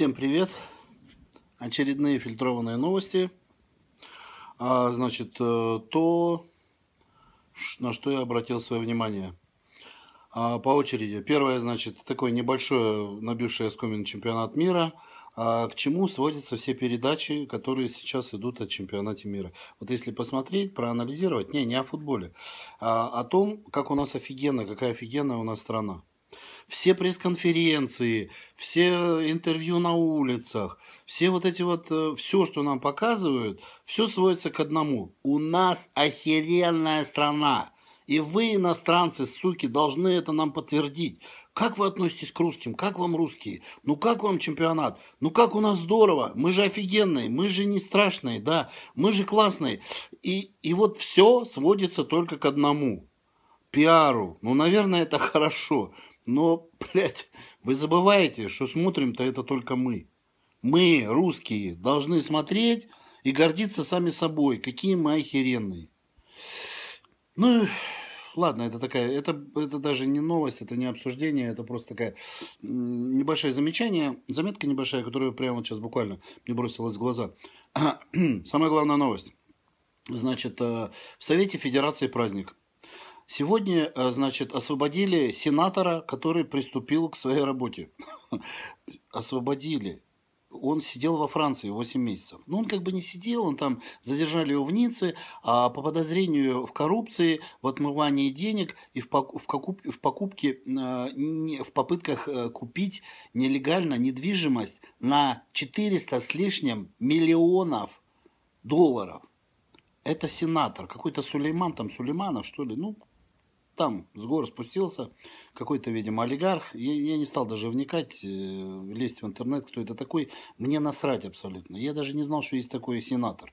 Всем привет! Очередные фильтрованные новости. А, значит, э, то, на что я обратил свое внимание. А, по очереди. Первое, значит, такое небольшое набившее скомин чемпионат мира. А, к чему сводятся все передачи, которые сейчас идут о чемпионате мира. Вот если посмотреть, проанализировать, не, не о футболе, а о том, как у нас офигенно, какая офигенная у нас страна все пресс-конференции, все э, интервью на улицах, все вот эти вот, э, все, что нам показывают, все сводится к одному. У нас охеренная страна. И вы, иностранцы, суки, должны это нам подтвердить. Как вы относитесь к русским? Как вам русские? Ну как вам чемпионат? Ну как у нас здорово? Мы же офигенные, мы же не страшные, да, мы же классные. И, и вот все сводится только к одному. Пиару. Ну, наверное, это хорошо. Но, блядь, вы забываете, что смотрим-то это только мы. Мы, русские, должны смотреть и гордиться сами собой. Какие мы охеренные. Ну, ладно, это такая, это, это даже не новость, это не обсуждение, это просто такая небольшое замечание, заметка небольшая, которая прямо вот сейчас буквально мне бросилась в глаза. Самая главная новость. Значит, э, в Совете Федерации праздник. Сегодня, э, значит, освободили сенатора, который приступил к своей работе. Освободили. Он сидел во Франции 8 месяцев. Ну, он как бы не сидел, он там задержали его в Ницце, а по подозрению в коррупции, в отмывании денег и в, в, покуп, в покупке, э, в попытках э, купить нелегально недвижимость на 400 с лишним миллионов долларов. Это сенатор, какой-то Сулейман, там Сулейманов, что ли, ну, там с гор спустился какой-то, видимо, олигарх. Я, я не стал даже вникать, э, лезть в интернет, кто это такой. Мне насрать абсолютно. Я даже не знал, что есть такой сенатор.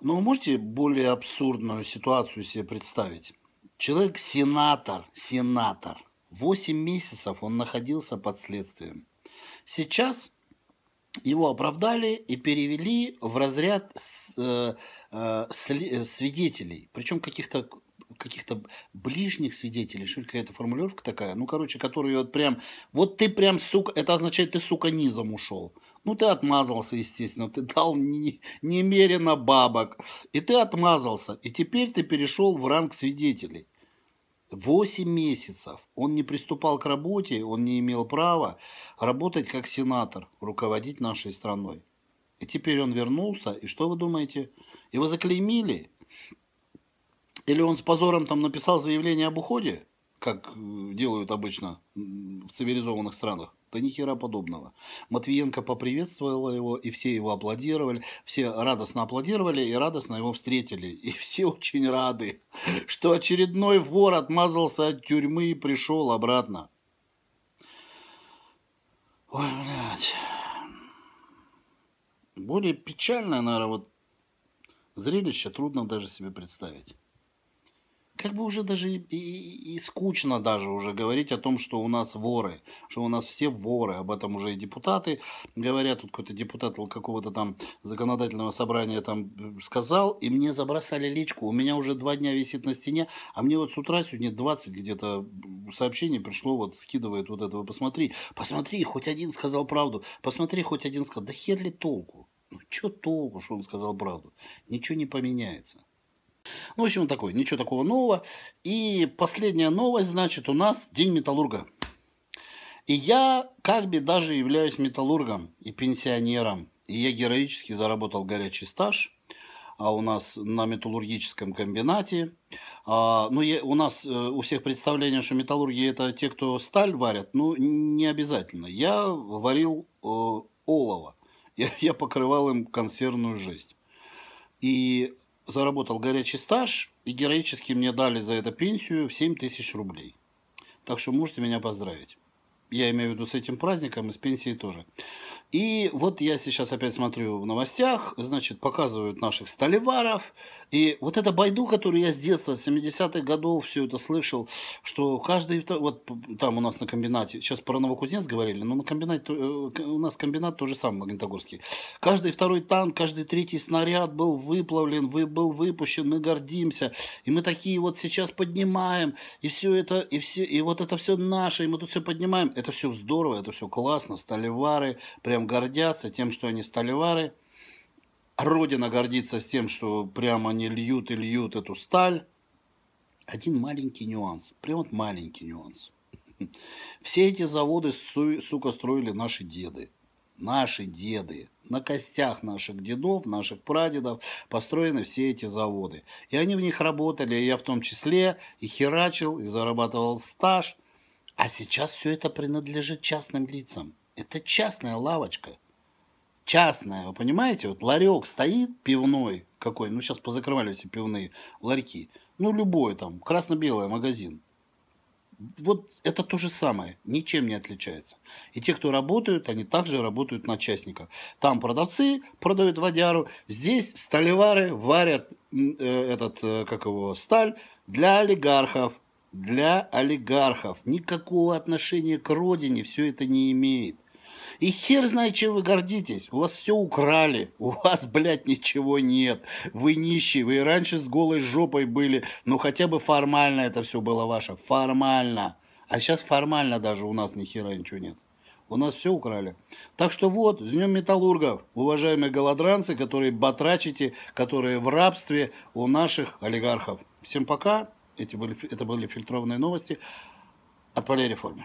Но вы можете более абсурдную ситуацию себе представить? Человек сенатор, сенатор. 8 месяцев он находился под следствием. Сейчас его оправдали и перевели в разряд с, э, э, свидетелей, причем каких-то каких-то ближних свидетелей, что ли, какая-то формулировка такая, ну, короче, которую вот прям, вот ты прям, сука, это означает, ты, сука, низом ушел. Ну, ты отмазался, естественно, ты дал немерено бабок, и ты отмазался, и теперь ты перешел в ранг свидетелей. Восемь месяцев он не приступал к работе, он не имел права работать как сенатор, руководить нашей страной. И теперь он вернулся, и что вы думаете? Его заклеймили? Или он с позором там написал заявление об уходе, как э, делают обычно в цивилизованных странах? Да ни хера подобного. Матвиенко поприветствовала его, и все его аплодировали. Все радостно аплодировали и радостно его встретили. И все очень рады, что очередной вор отмазался от тюрьмы и пришел обратно. Ой, блядь. Более печальное, наверное, вот зрелище трудно даже себе представить как бы уже даже и, и, скучно даже уже говорить о том, что у нас воры, что у нас все воры. Об этом уже и депутаты говорят. Тут какой-то депутат какого-то там законодательного собрания там э, сказал, и мне забросали личку. У меня уже два дня висит на стене, а мне вот с утра сегодня 20 где-то сообщений пришло, вот скидывает вот этого. Посмотри, посмотри, хоть один сказал правду. Посмотри, хоть один сказал. Да хер ли толку? Ну, что толку, что он сказал правду? Ничего не поменяется. Ну, в общем, такой, ничего такого нового. И последняя новость, значит, у нас День металлурга. И я как бы даже являюсь металлургом и пенсионером. И я героически заработал горячий стаж а у нас на металлургическом комбинате. А, ну, я, у нас э, у всех представление, что металлурги это те, кто сталь варят. Ну, не обязательно. Я варил э, олово. Я, я покрывал им консервную жесть. И заработал горячий стаж, и героически мне дали за это пенсию в 7 тысяч рублей. Так что можете меня поздравить. Я имею в виду с этим праздником и с пенсией тоже. И вот я сейчас опять смотрю в новостях, значит, показывают наших столеваров. И вот эта байду, которую я с детства, с 70-х годов все это слышал, что каждый, вот там у нас на комбинате, сейчас про Новокузнец говорили, но на комбинате, э, у нас комбинат тоже самый Магнитогорский. Каждый второй танк, каждый третий снаряд был выплавлен, вы, был выпущен, мы гордимся. И мы такие вот сейчас поднимаем, и все это, и все, и вот это все наше, и мы тут все поднимаем. Это все здорово, это все классно, столевары, прям прям гордятся тем, что они сталевары. Родина гордится с тем, что прямо они льют и льют эту сталь. Один маленький нюанс, прям вот маленький нюанс. Все эти заводы, сука, строили наши деды. Наши деды. На костях наших дедов, наших прадедов построены все эти заводы. И они в них работали, и я в том числе, и херачил, и зарабатывал стаж. А сейчас все это принадлежит частным лицам. Это частная лавочка. Частная, вы понимаете? Вот ларек стоит пивной какой, ну сейчас позакрывали все пивные ларьки. Ну любой там, красно-белый магазин. Вот это то же самое, ничем не отличается. И те, кто работают, они также работают на частника. Там продавцы продают водяру, здесь столевары варят э, этот, э, как его, сталь для олигархов для олигархов. Никакого отношения к родине все это не имеет. И хер знает, чем вы гордитесь. У вас все украли. У вас, блядь, ничего нет. Вы нищие. Вы и раньше с голой жопой были. Но хотя бы формально это все было ваше. Формально. А сейчас формально даже у нас ни хера ничего нет. У нас все украли. Так что вот, с Днем Металлургов, уважаемые голодранцы, которые батрачите, которые в рабстве у наших олигархов. Всем пока эти были, это были фильтрованные новости от Валерия Формы.